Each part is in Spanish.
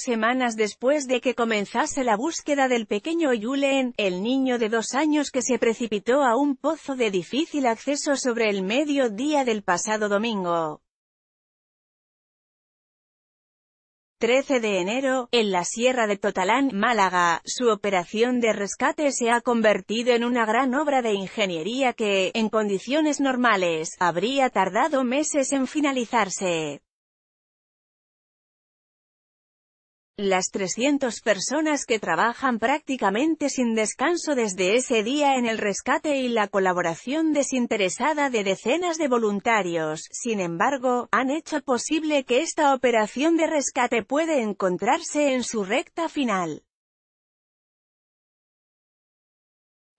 semanas después de que comenzase la búsqueda del pequeño Yulen, el niño de dos años que se precipitó a un pozo de difícil acceso sobre el mediodía del pasado domingo. 13 de enero, en la Sierra de Totalán, Málaga, su operación de rescate se ha convertido en una gran obra de ingeniería que, en condiciones normales, habría tardado meses en finalizarse. Las 300 personas que trabajan prácticamente sin descanso desde ese día en el rescate y la colaboración desinteresada de decenas de voluntarios, sin embargo, han hecho posible que esta operación de rescate puede encontrarse en su recta final.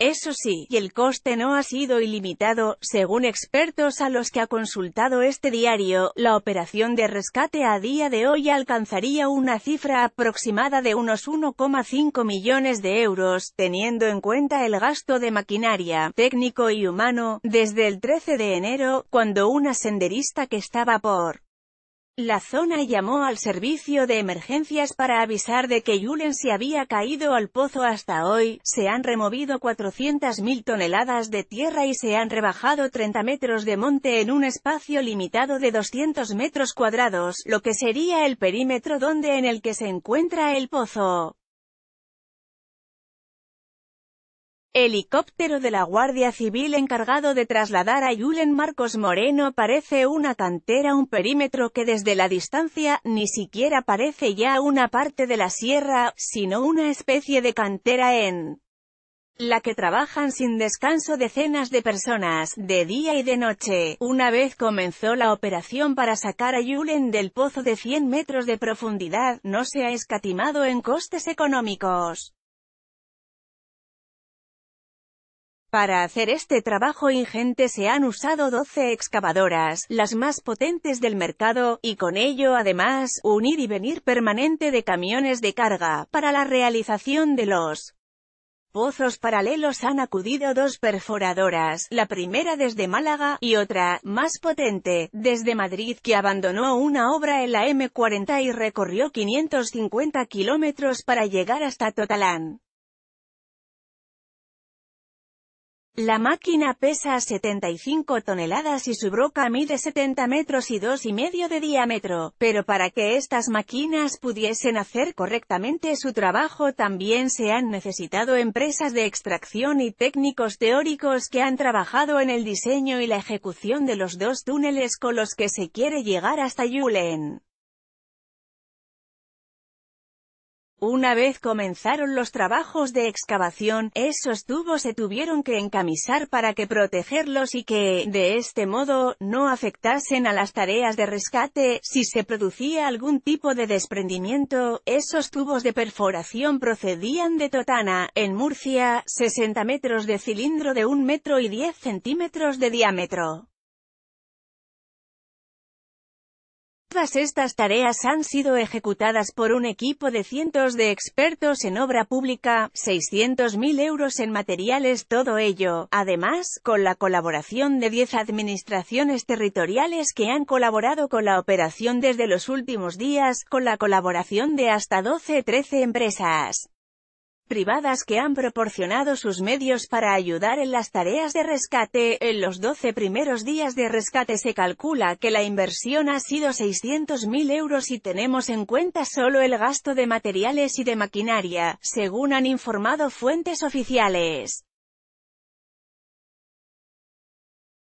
Eso sí, y el coste no ha sido ilimitado, según expertos a los que ha consultado este diario, la operación de rescate a día de hoy alcanzaría una cifra aproximada de unos 1,5 millones de euros, teniendo en cuenta el gasto de maquinaria, técnico y humano, desde el 13 de enero, cuando una senderista que estaba por la zona llamó al servicio de emergencias para avisar de que Yulen se había caído al pozo hasta hoy, se han removido 400.000 toneladas de tierra y se han rebajado 30 metros de monte en un espacio limitado de 200 metros cuadrados, lo que sería el perímetro donde en el que se encuentra el pozo. Helicóptero de la Guardia Civil encargado de trasladar a Julen Marcos Moreno parece una cantera, un perímetro que desde la distancia, ni siquiera parece ya una parte de la sierra, sino una especie de cantera en la que trabajan sin descanso decenas de personas, de día y de noche. Una vez comenzó la operación para sacar a Julen del pozo de 100 metros de profundidad, no se ha escatimado en costes económicos. Para hacer este trabajo ingente se han usado 12 excavadoras, las más potentes del mercado, y con ello además, un y venir permanente de camiones de carga, para la realización de los pozos paralelos han acudido dos perforadoras, la primera desde Málaga, y otra, más potente, desde Madrid, que abandonó una obra en la M40 y recorrió 550 kilómetros para llegar hasta Totalán. La máquina pesa 75 toneladas y su broca mide 70 metros y dos y medio de diámetro, pero para que estas máquinas pudiesen hacer correctamente su trabajo también se han necesitado empresas de extracción y técnicos teóricos que han trabajado en el diseño y la ejecución de los dos túneles con los que se quiere llegar hasta Yulen. Una vez comenzaron los trabajos de excavación, esos tubos se tuvieron que encamisar para que protegerlos y que, de este modo, no afectasen a las tareas de rescate. Si se producía algún tipo de desprendimiento, esos tubos de perforación procedían de Totana, en Murcia, 60 metros de cilindro de 1 metro y 10 centímetros de diámetro. Todas estas tareas han sido ejecutadas por un equipo de cientos de expertos en obra pública, 600.000 euros en materiales, todo ello, además, con la colaboración de 10 administraciones territoriales que han colaborado con la operación desde los últimos días, con la colaboración de hasta 12-13 empresas privadas que han proporcionado sus medios para ayudar en las tareas de rescate. En los 12 primeros días de rescate se calcula que la inversión ha sido 600.000 euros y tenemos en cuenta solo el gasto de materiales y de maquinaria, según han informado fuentes oficiales.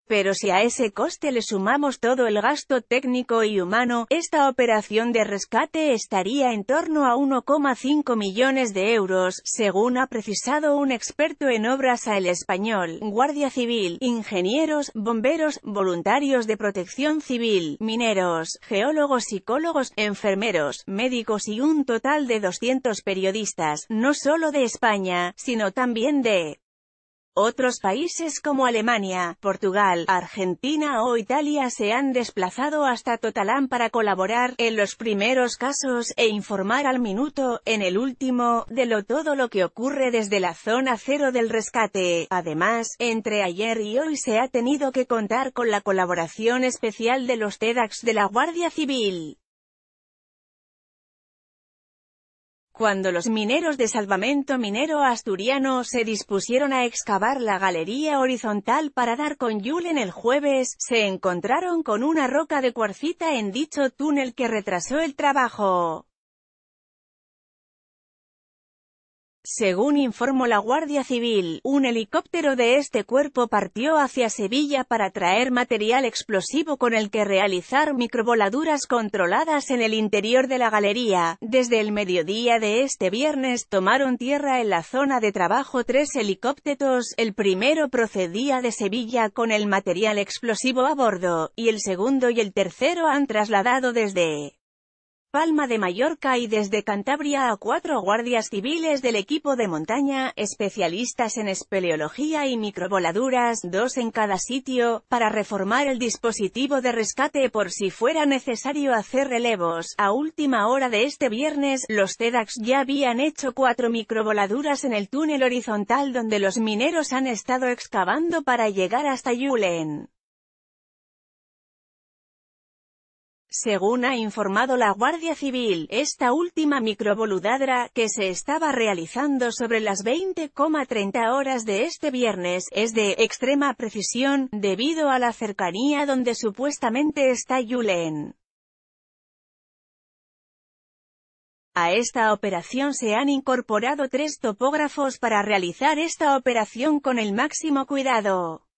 Pero si a ese coste le sumamos todo el gasto técnico y humano, esta operación de rescate estaría en torno a 1,5 millones de euros, según ha precisado un experto en obras a El Español, Guardia Civil, ingenieros, bomberos, voluntarios de protección civil, mineros, geólogos, psicólogos, enfermeros, médicos y un total de 200 periodistas, no solo de España, sino también de otros países como Alemania, Portugal, Argentina o Italia se han desplazado hasta Totalán para colaborar, en los primeros casos, e informar al minuto, en el último, de lo todo lo que ocurre desde la zona cero del rescate. Además, entre ayer y hoy se ha tenido que contar con la colaboración especial de los TEDAX de la Guardia Civil. Cuando los mineros de salvamento minero asturiano se dispusieron a excavar la galería horizontal para dar con en el jueves, se encontraron con una roca de cuarcita en dicho túnel que retrasó el trabajo. Según informó la Guardia Civil, un helicóptero de este cuerpo partió hacia Sevilla para traer material explosivo con el que realizar microvoladuras controladas en el interior de la galería. Desde el mediodía de este viernes tomaron tierra en la zona de trabajo tres helicópteros, el primero procedía de Sevilla con el material explosivo a bordo, y el segundo y el tercero han trasladado desde Palma de Mallorca y desde Cantabria a cuatro guardias civiles del equipo de montaña, especialistas en espeleología y microvoladuras, dos en cada sitio, para reformar el dispositivo de rescate por si fuera necesario hacer relevos. A última hora de este viernes, los TEDAX ya habían hecho cuatro microvoladuras en el túnel horizontal donde los mineros han estado excavando para llegar hasta Yulen. Según ha informado la Guardia Civil, esta última microboludadra, que se estaba realizando sobre las 20,30 horas de este viernes, es de extrema precisión, debido a la cercanía donde supuestamente está Yulen. A esta operación se han incorporado tres topógrafos para realizar esta operación con el máximo cuidado.